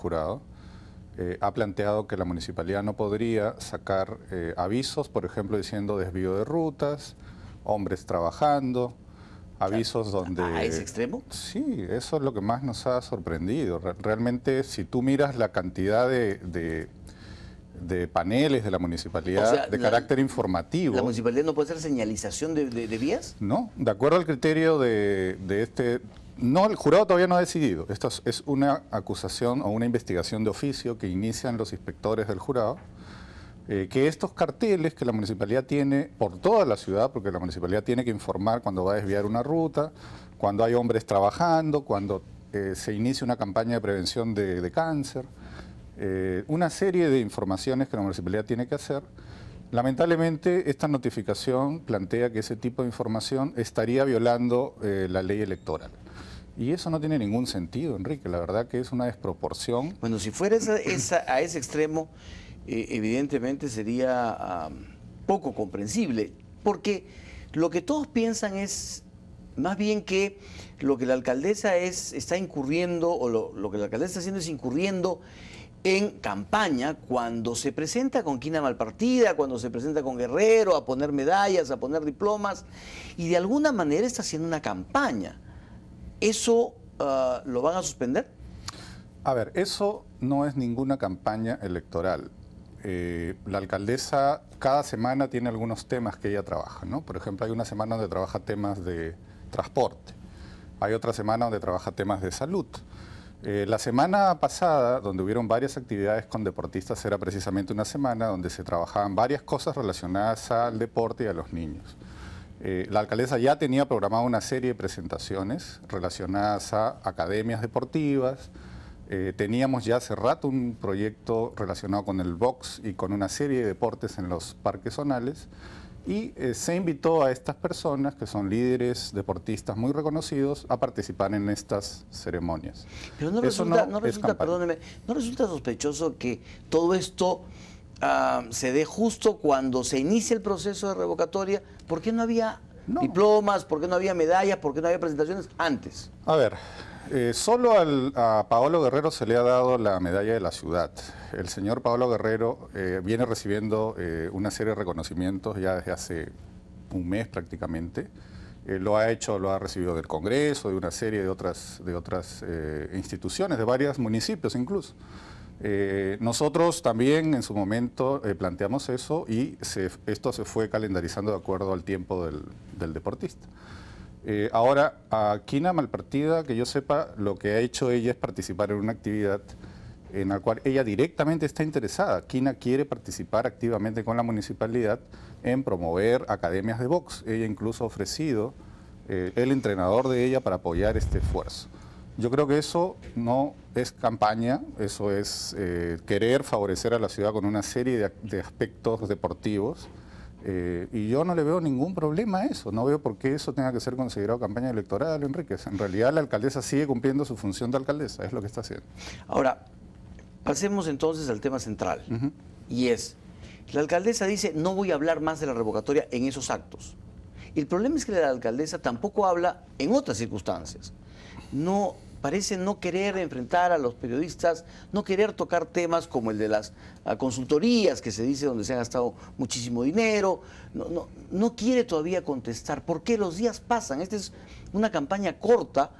jurado, eh, ha planteado que la municipalidad no podría sacar eh, avisos, por ejemplo, diciendo desvío de rutas, hombres trabajando, avisos donde... ¿A ah, ese extremo? Sí, eso es lo que más nos ha sorprendido. realmente, si tú miras la cantidad de, paneles de la municipalidad de carácter informativo... ¿La municipalidad no puede hacer señalización de vías? No, de acuerdo al criterio de, este no, el jurado todavía no ha decidido. Esto es una acusación o una investigación de oficio que inician los inspectores del jurado. Eh, que estos carteles que la municipalidad tiene por toda la ciudad, porque la municipalidad tiene que informar cuando va a desviar una ruta, cuando hay hombres trabajando, cuando eh, se inicia una campaña de prevención de, cáncer, eh, una serie de informaciones que la municipalidad tiene que hacer. Lamentablemente, esta notificación plantea que ese tipo de información estaría violando la ley electoral. Y eso no tiene ningún sentido, Enrique. La verdad que es una desproporción. Bueno, si fuera a ese extremo, eh, evidentemente sería poco comprensible, porque lo que todos piensan es más bien que lo que la alcaldesa es, está incurriendo, o lo, lo que la alcaldesa está haciendo es incurriendo en campaña, cuando se presenta con Quina Malpartida, cuando se presenta con Guerrero, a poner medallas, a poner diplomas, y de alguna manera está haciendo una campaña ¿Eso ah, lo van a suspender? A ver, eso no es ninguna campaña electoral. Eh, la alcaldesa cada semana tiene algunos temas que ella trabaja, Por ejemplo, hay una semana donde trabaja temas de transporte, hay otra semana donde trabaja temas de salud. Eh, la semana pasada, donde hubieron varias actividades con deportistas, era precisamente una semana donde se trabajaban varias cosas relacionadas al deporte y a los niños. Eh, la alcaldesa ya tenía programada una serie de presentaciones relacionadas a academias deportivas. Eh, teníamos ya hace rato un proyecto relacionado con el box y con una serie de deportes en los parques zonales. Y eh, se invitó a estas personas, que son líderes deportistas muy reconocidos, a participar en estas ceremonias. Pero no resulta perdóneme, ¿no resulta sospechoso que todo esto se dé justo cuando se inicia el proceso de revocatoria? ¿Por qué no había diplomas? ¿Por qué no había medallas? ¿Por qué no había presentaciones antes? A ver, eh, solo al, a Paolo Guerrero se le ha dado la medalla de la ciudad. El señor Paolo Guerrero eh, viene recibiendo eh, una serie de reconocimientos ya desde hace un mes prácticamente. lo ha hecho, lo ha recibido del Congreso, de una serie de otras, de otras instituciones, de varios municipios incluso. Eh, nosotros también en su momento eh, planteamos eso y esto se fue calendarizando de acuerdo al tiempo del, deportista. Eh, ahora, a Kina Malpartida, que yo sepa, lo que ha hecho ella es participar en una actividad en la cual ella directamente está interesada. Kina quiere participar activamente con la municipalidad en promover academias de box. Ella incluso ha ofrecido el entrenador de ella para apoyar este esfuerzo. Yo creo que eso no es campaña, eso es eh, querer favorecer a la ciudad con una serie de, aspectos deportivos. Eh, y yo no le veo ningún problema a eso, no veo por qué eso tenga que ser considerado campaña electoral, Enrique. En realidad la alcaldesa sigue cumpliendo su función de alcaldesa, es lo que está haciendo. Ahora, pasemos entonces al tema central, y es, la alcaldesa dice, no voy a hablar más de la revocatoria en esos actos. El problema es que la alcaldesa tampoco habla en otras circunstancias. No parece no querer enfrentar a los periodistas, no querer tocar temas como el de las ah, consultorías, que se dice donde se ha gastado muchísimo dinero, no, quiere todavía contestar. ¿Por qué los días pasan? Esta es una campaña corta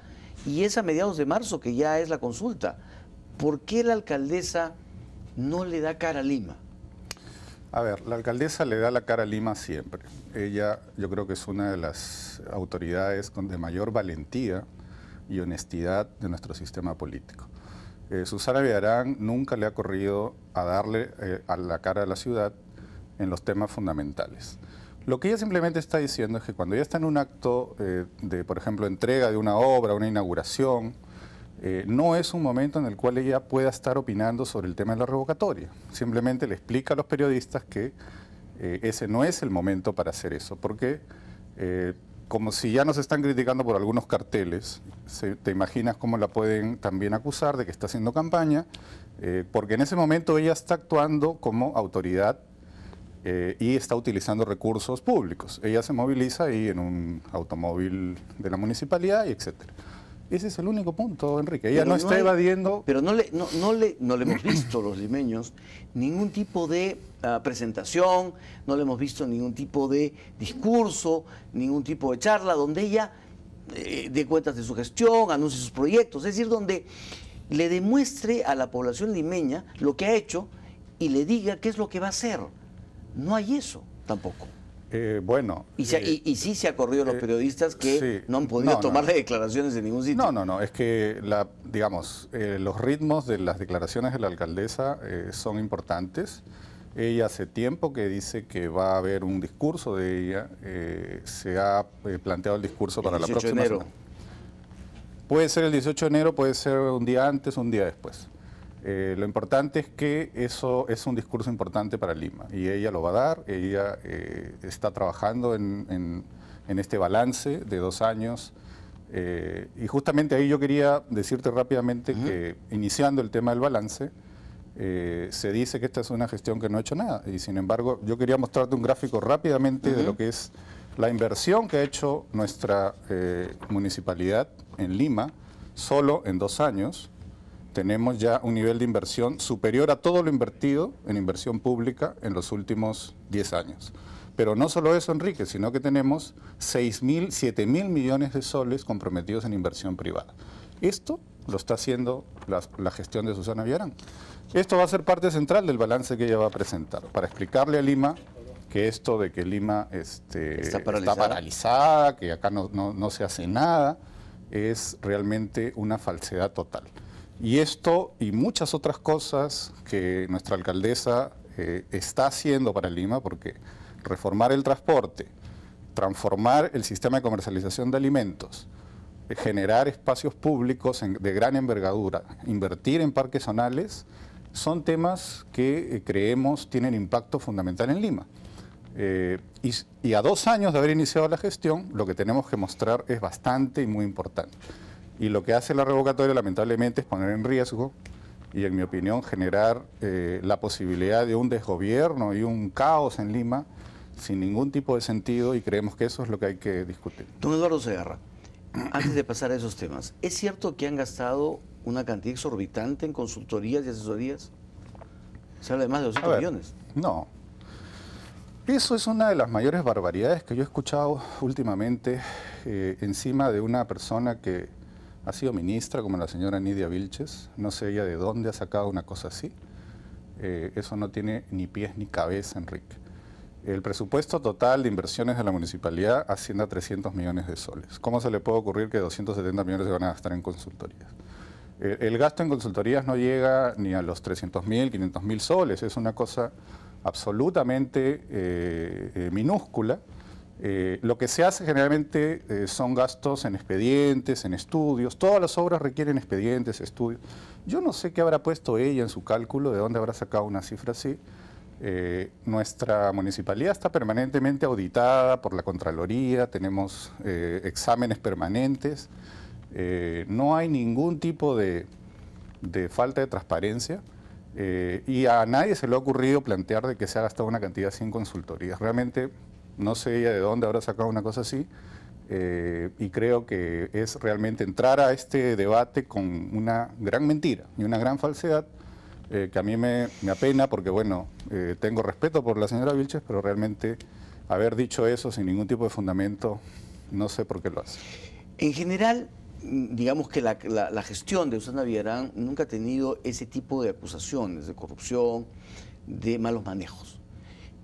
y es a mediados de marzo que ya es la consulta. ¿Por qué la alcaldesa no le da cara a Lima? A ver, la alcaldesa le da la cara a Lima siempre. Ella yo creo que es una de las autoridades con de mayor valentía y honestidad de nuestro sistema político. Eh, Susana Villarán nunca le ha corrido a darle eh, a la cara a la ciudad en los temas fundamentales. Lo que ella simplemente está diciendo es que cuando ella está en un acto eh, de, por ejemplo, entrega de una obra, una inauguración, no es un momento en el cual ella pueda estar opinando sobre el tema de la revocatoria. Simplemente le explica a los periodistas que ese no es el momento para hacer eso, porque como si ya nos están criticando por algunos carteles, te imaginas cómo la pueden también acusar de que está haciendo campaña, eh, porque en ese momento ella está actuando como autoridad eh, y está utilizando recursos públicos. Ella se moviliza ahí en un automóvil de la municipalidad y etcétera. Ese es el único punto, Enrique. Ella no, está evadiendo. Pero no le, no, no, le, no le hemos visto los limeños ningún tipo de ah, presentación, no le hemos visto ningún tipo de discurso, ningún tipo de charla donde ella eh, dé cuentas de su gestión, anuncie sus proyectos, es decir, donde le demuestre a la población limeña lo que ha hecho y le diga qué es lo que va a hacer. No hay eso tampoco. Eh, bueno. Eh, y, sí se ha corrido los eh, periodistas que no han podido tomar declaraciones de ningún sitio. No, no, no. Es que, la, digamos, los ritmos de las declaraciones de la alcaldesa son importantes. Ella hace tiempo que dice que va a haber un discurso de ella. se ha planteado el discurso para la próxima. Puede ser el 18 de enero, puede ser un día antes, un día después. Eh, lo importante es que eso es un discurso importante para Lima y ella lo va a dar, ella eh, está trabajando en, este balance de dos años eh, y justamente ahí yo quería decirte rápidamente que iniciando el tema del balance, se dice que esta es una gestión que no ha hecho nada y sin embargo yo quería mostrarte un gráfico rápidamente de lo que es la inversión que ha hecho nuestra municipalidad en Lima solo en dos años tenemos ya un nivel de inversión superior a todo lo invertido en inversión pública en los últimos 10 años. Pero no solo eso, Enrique, sino que tenemos mil, 6.000, mil millones de soles comprometidos en inversión privada. Esto lo está haciendo la, gestión de Susana Villarán. Esto va a ser parte central del balance que ella va a presentar, para explicarle a Lima que esto de que Lima este, está, paralizada. que acá no se hace nada, es realmente una falsedad total. Y esto y muchas otras cosas que nuestra alcaldesa eh, está haciendo para Lima, porque reformar el transporte, transformar el sistema de comercialización de alimentos, generar espacios públicos de gran envergadura, invertir en parques zonales, son temas que eh, creemos tienen impacto fundamental en Lima. Eh, y a dos años de haber iniciado la gestión, lo que tenemos que mostrar es bastante y muy importante. Y lo que hace la revocatoria, lamentablemente, es poner en riesgo y, en mi opinión, generar eh, la posibilidad de un desgobierno y un caos en Lima sin ningún tipo de sentido y creemos que eso es lo que hay que discutir. Don Eduardo Segarra, antes de pasar a esos temas, ¿es cierto que han gastado una cantidad exorbitante en consultorías y asesorías? Se habla de más de 200 millones. No. Eso es una de las mayores barbaridades que yo he escuchado últimamente eh, encima de una persona que ha sido ministra como la señora Nidia Vilches, no sé ella de dónde ha sacado una cosa así. Eh, eso no tiene ni pies ni cabeza, Enrique. El presupuesto total de inversiones de la municipalidad asciende a 300 millones de soles. ¿Cómo se le puede ocurrir que 270 millones se van a gastar en consultorías? el gasto en consultorías no llega ni a los 300 mil, 500 mil soles, es una cosa absolutamente eh, eh, minúscula eh, lo que se hace generalmente eh, son gastos en expedientes, en estudios. Todas las obras requieren expedientes, estudios. Yo no sé qué habrá puesto ella en su cálculo, de dónde habrá sacado una cifra así. Eh, nuestra municipalidad está permanentemente auditada por la Contraloría, tenemos exámenes permanentes. no hay ningún tipo de, falta de transparencia. y a nadie se le ha ocurrido plantear de que se ha gastado una cantidad sin consultorías. Realmente no sé de dónde habrá sacado una cosa así, eh, y creo que es realmente entrar a este debate con una gran mentira y una gran falsedad eh, que a mí me, apena porque, bueno, eh, tengo respeto por la señora Vilches, pero realmente haber dicho eso sin ningún tipo de fundamento, no sé por qué lo hace. En general, digamos que la, gestión de Susana Villarán nunca ha tenido ese tipo de acusaciones de corrupción, de malos manejos.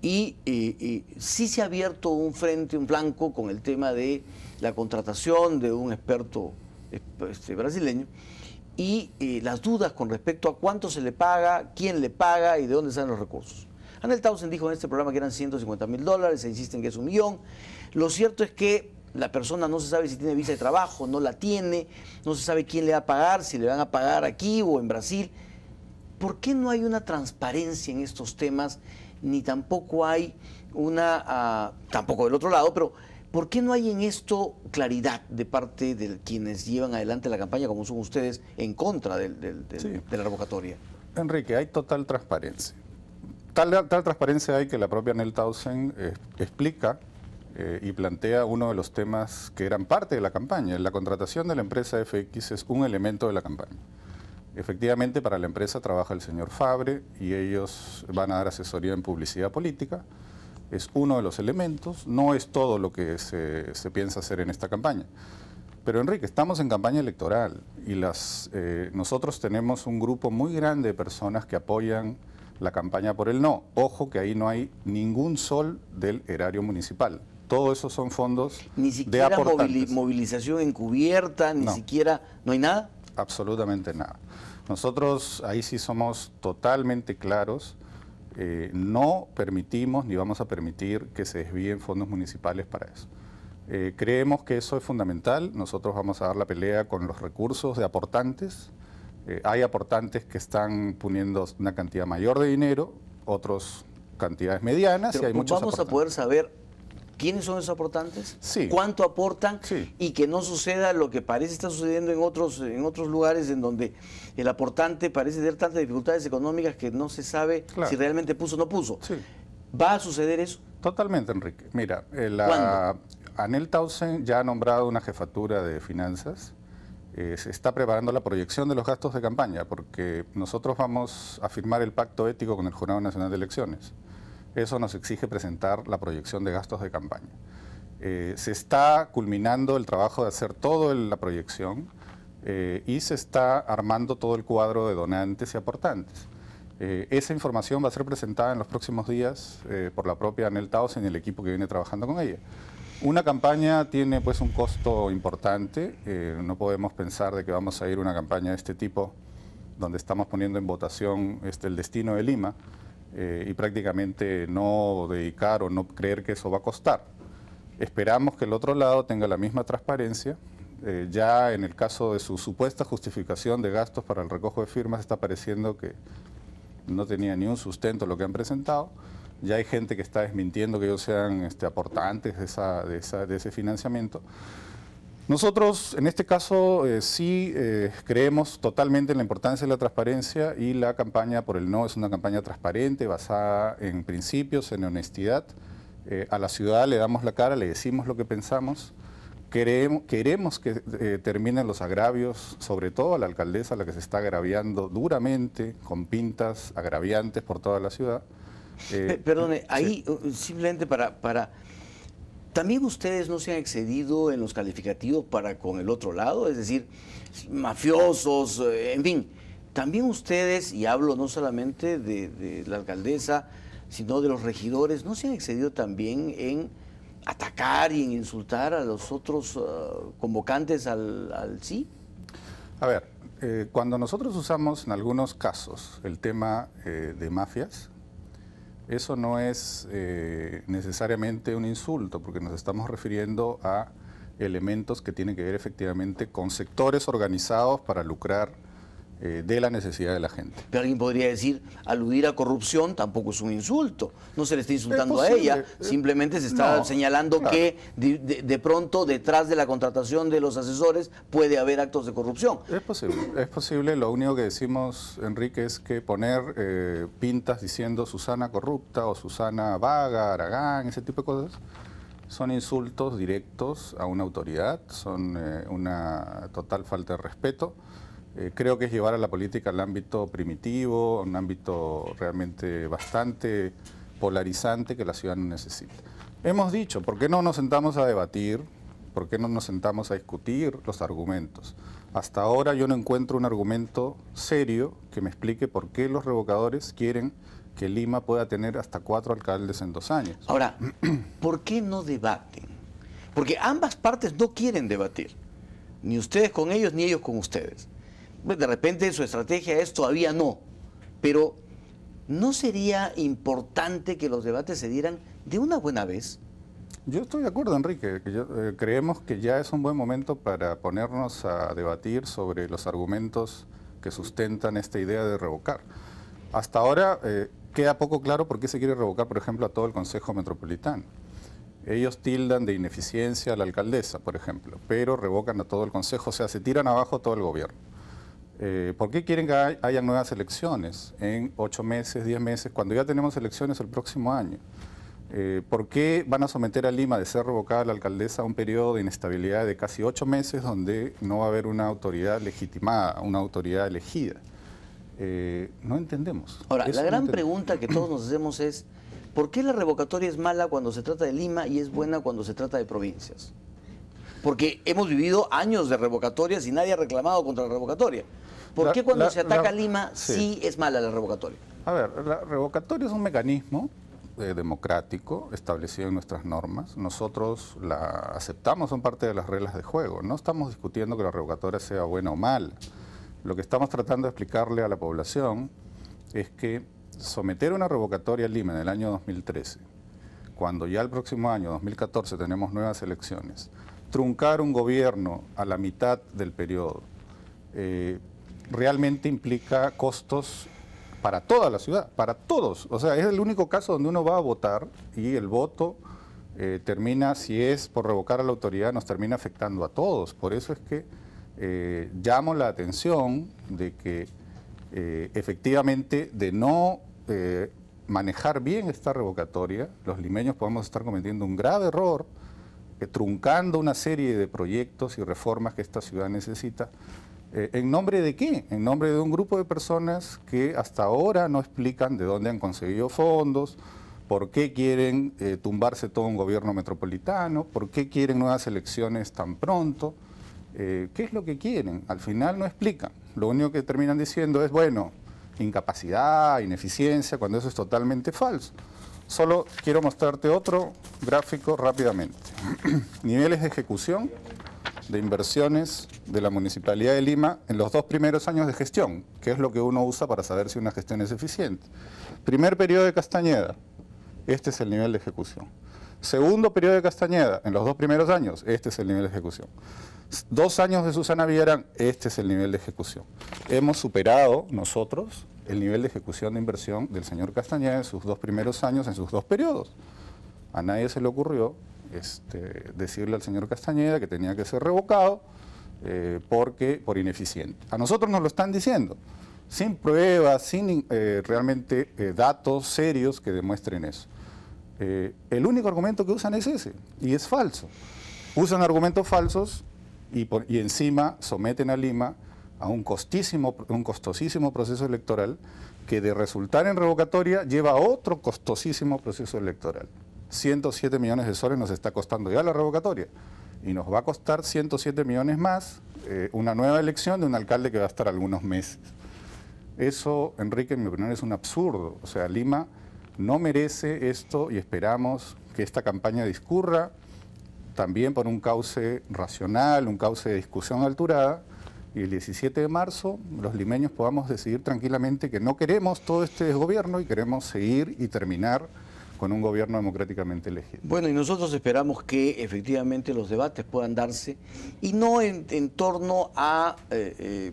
Y eh, eh, sí se ha abierto un frente, un flanco con el tema de la contratación de un experto este, brasileño y eh, las dudas con respecto a cuánto se le paga, quién le paga y de dónde salen los recursos. Anel Townsend dijo en este programa que eran 150 mil dólares, se insisten que es un millón. Lo cierto es que la persona no se sabe si tiene visa de trabajo, no la tiene, no se sabe quién le va a pagar, si le van a pagar aquí o en Brasil. ¿Por qué no hay una transparencia en estos temas? ni tampoco hay una, ah, tampoco del otro lado, pero ¿por qué no hay en esto claridad de parte de quienes llevan adelante la campaña, como son ustedes, en contra del, de la revocatoria? Enrique, hay total transparencia. Tal, tal transparencia hay que la propia Nell Tausen eh, explica eh, y plantea uno de los temas que eran parte de la campaña. La contratación de la empresa FX es un elemento de la campaña. Efectivamente, para la empresa trabaja el señor Fabre y ellos van a dar asesoría en publicidad política. Es uno de los elementos, no es todo lo que se, piensa hacer en esta campaña. Pero Enrique, estamos en campaña electoral y las, eh, nosotros tenemos un grupo muy grande de personas que apoyan la campaña por el no. Ojo que ahí no hay ningún sol del erario municipal. Todo eso son fondos Ni siquiera movilización encubierta, ni siquiera... ¿No hay nada? Absolutamente nada. Nosotros ahí sí somos totalmente claros. Eh, no permitimos ni vamos a permitir que se desvíen fondos municipales para eso. Eh, creemos que eso es fundamental. Nosotros vamos a dar la pelea con los recursos de aportantes. Eh, hay aportantes que están poniendo una cantidad mayor de dinero, otros cantidades medianas y hay muchos. Vamos a poder saber ¿Quiénes son esos aportantes? Sí. ¿Cuánto aportan? Sí. Y que no suceda lo que parece estar sucediendo en otros, en otros lugares en donde el aportante parece tener tantas dificultades económicas que no se sabe si realmente puso o no puso. Sí. ¿Va a suceder eso? Totalmente, Enrique. Mira, eh, la, Anel Tausen ya ha nombrado una jefatura de finanzas. Eh, se está preparando la proyección de los gastos de campaña, porque nosotros vamos a firmar el pacto ético con el Jurado Nacional de Elecciones. Eso nos exige presentar la proyección de gastos de campaña. Eh, se está culminando el trabajo de hacer toda la proyección eh, y se está armando todo el cuadro de donantes y aportantes. Eh, esa información va a ser presentada en los próximos días por la propia Anel Tausen y el equipo que viene trabajando con ella. Una campaña tiene pues un costo importante, no podemos pensar de que vamos a ir una campaña de este tipo donde estamos poniendo en votación este, el destino de Lima, eh, y prácticamente no dedicar o no creer que eso va a costar. Esperamos que el otro lado tenga la misma transparencia. Eh, ya en el caso de su supuesta justificación de gastos para el recojo de firmas está pareciendo que no tenía ni un sustento lo que han presentado. Ya hay gente que está desmintiendo que ellos sean este, aportantes de, esa, de ese financiamiento. Nosotros, en este caso, eh, sí eh, creemos totalmente en la importancia de la transparencia y la campaña por el no es una campaña transparente, basada en principios, en honestidad. Eh, a la ciudad le damos la cara, le decimos lo que pensamos. Queremos, que terminen los agravios, sobre todo a la alcaldesa, la que se está agraviando duramente, con pintas agraviantes por toda la ciudad. Perdone, ahí uh, simplemente para... para también ustedes no se han excedido en los calificativos para con el otro lado, es decir, mafiosos, eh, en fin. También ustedes, y hablo no solamente de, la alcaldesa, sino de los regidores, no se han excedido también en atacar y en insultar a los otros eh, convocantes al, sí? A ver, eh, cuando nosotros usamos en algunos casos el tema de mafias, eso no es eh, necesariamente un insulto, porque nos estamos refiriendo a elementos que tienen que ver efectivamente con sectores organizados para lucrar eh, de la necesidad de la gente. Pero alguien podría decir, aludir a corrupción tampoco es un insulto. No se le está insultando a ella, simplemente se está señalando que de, pronto detrás de la contratación de los asesores puede haber actos de corrupción. Es posible, es posible. Lo único que decimos, Enrique, es que poner eh, pintas diciendo Susana corrupta o Susana vaga, Aragán, ese tipo de cosas. Son insultos directos a una autoridad, son eh, una total falta de respeto. Eh, creo que es llevar a la política al ámbito primitivo, un ámbito realmente bastante polarizante que la ciudad no necesita. Hemos dicho, ¿por qué no nos sentamos a debatir? ¿Por qué no nos sentamos a discutir los argumentos? Hasta ahora yo no encuentro un argumento serio que me explique por qué los revocadores quieren que Lima pueda tener hasta cuatro alcaldes en dos años. Ahora, ¿por qué no debaten? Porque ambas partes no quieren debatir, ni ustedes con ellos, ni ellos con ustedes de repente su estrategia es todavía no, pero ¿no sería importante que los debates se dieran de una buena vez? Yo estoy de acuerdo, Enrique. Eh, creemos que ya es un buen momento para ponernos a debatir sobre los argumentos que sustentan esta idea de revocar. Hasta ahora eh, queda poco claro por qué se quiere revocar, por ejemplo, a todo el Consejo Metropolitano. Ellos tildan de ineficiencia a la alcaldesa, por ejemplo, pero revocan a todo el Consejo, o sea, se tiran abajo todo el gobierno. Eh, ¿Por qué quieren que haya nuevas elecciones en ocho meses, diez meses, cuando ya tenemos elecciones el próximo año? Eh, ¿Por qué van a someter a Lima de ser revocada la alcaldesa a un periodo de inestabilidad de casi ocho meses donde no va a haber una autoridad legitimada, una autoridad elegida? Eh, no entendemos. Ahora, la gran pregunta que todos nos hacemos es, ¿por qué la revocatoria es mala cuando se trata de Lima y es buena cuando se trata de provincias? porque hemos vivido años de revocatorias y nadie ha reclamado contra la revocatoria. ¿Por qué cuando se ataca Lima sí. es mala la revocatoria? A ver, la revocatoria es un mecanismo eh, democrático establecido en nuestras normas. Nosotros la aceptamos, son parte de las reglas de juego. No estamos discutiendo que la revocatoria sea buena o mala. Lo que estamos tratando de explicarle a la población es que someter una revocatoria a Lima en el año 2013, cuando ya el próximo año, 2014, tenemos nuevas elecciones, truncar un gobierno a la mitad del periodo eh, realmente implica costos para toda la ciudad, para todos. O sea, es el único caso donde uno va a votar y el voto eh, termina, si es por revocar a la autoridad, nos termina afectando a todos. Por eso es que eh, llamo la atención de que efectivamente de no manejar bien esta revocatoria, los limeños podemos estar cometiendo un grave error truncando una serie de proyectos y reformas que esta ciudad necesita. Eh, ¿En nombre de qué? En nombre de un grupo de personas que hasta ahora no explican de dónde han conseguido fondos, por qué quieren eh, tumbarse todo un gobierno metropolitano, por qué quieren nuevas elecciones tan pronto, eh, qué es lo que quieren. Al final no explican. Lo único que terminan diciendo es, bueno, incapacidad, ineficiencia, cuando eso es totalmente falso. Solo quiero mostrarte otro gráfico rápidamente. Niveles de ejecución de inversiones de la Municipalidad de Lima en los dos primeros años de gestión, que es lo que uno usa para saber si una gestión es eficiente. Primer periodo de Castañeda, este es el nivel de ejecución. Segundo periodo de Castañeda, en los dos primeros años, este es el nivel de ejecución. Dos años de Susana Villarán, este es el nivel de ejecución. Hemos superado nosotros el nivel de ejecución de inversión del señor Castañeda en sus dos primeros años, en sus dos periodos. A nadie se le ocurrió este, decirle al señor Castañeda que tenía que ser revocado eh, porque, por ineficiente. A nosotros nos lo están diciendo, sin pruebas, sin eh, realmente eh, datos serios que demuestren eso. el único argumento que usan es ese, y es falso. Usan argumentos falsos y, y encima someten a Lima a un, costísimo, un costosísimo proceso electoral que de resultar en revocatoria lleva a otro costosísimo proceso electoral. 107 millones de soles nos está costando ya la revocatoria y nos va a costar 107 millones más eh, una nueva elección de un alcalde que va a estar algunos meses. Eso, Enrique, en mi opinión es un absurdo. O sea, Lima no merece esto y esperamos que esta campaña discurra también por un cauce racional, un cauce de discusión alturada y el 17 de marzo los limeños podamos decidir tranquilamente que no queremos todo este gobierno y queremos seguir y terminar con un gobierno democráticamente elegido. Bueno, y nosotros esperamos que efectivamente los debates puedan darse y no en, torno a eh, eh,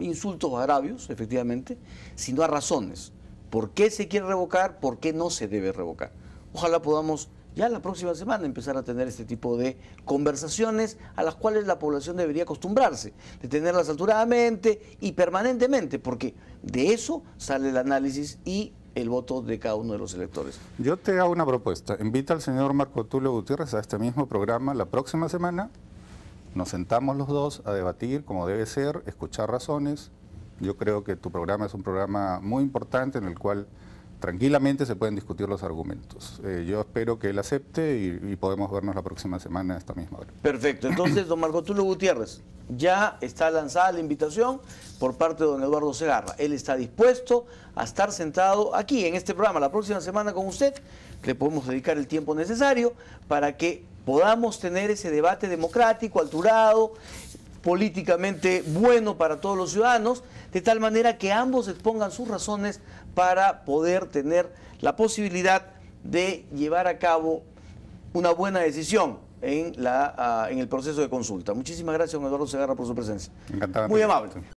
insultos agravios, efectivamente, sino a razones. ¿Por qué se quiere revocar? ¿Por qué no se debe revocar? Ojalá podamos ya la próxima semana empezar a tener este tipo de conversaciones a las cuales la población debería acostumbrarse, de tenerlas alturadamente y permanentemente, porque de eso sale el análisis y el voto de cada uno de los electores. Yo te hago una propuesta. Invita al señor Marco Tulio Gutiérrez a este mismo programa la próxima semana. Nos sentamos los dos a debatir como debe ser, escuchar razones. Yo creo que tu programa es un programa muy importante en el cual tranquilamente se pueden discutir los argumentos. Eh, yo espero que él acepte y, podemos vernos la próxima semana a esta misma hora. Perfecto. Entonces, don Marco Tulio Gutiérrez, ya está lanzada la invitación por parte de don Eduardo Segarra. Él está dispuesto a estar sentado aquí en este programa la próxima semana con usted. Le podemos dedicar el tiempo necesario para que podamos tener ese debate democrático, alturado, políticamente bueno para todos los ciudadanos, de tal manera que ambos expongan sus razones para poder tener la posibilidad de llevar a cabo una buena decisión en, la, ah, en el proceso de consulta. Muchísimas gracias, don Eduardo Segarra, por su presencia. Encantado. Muy amable.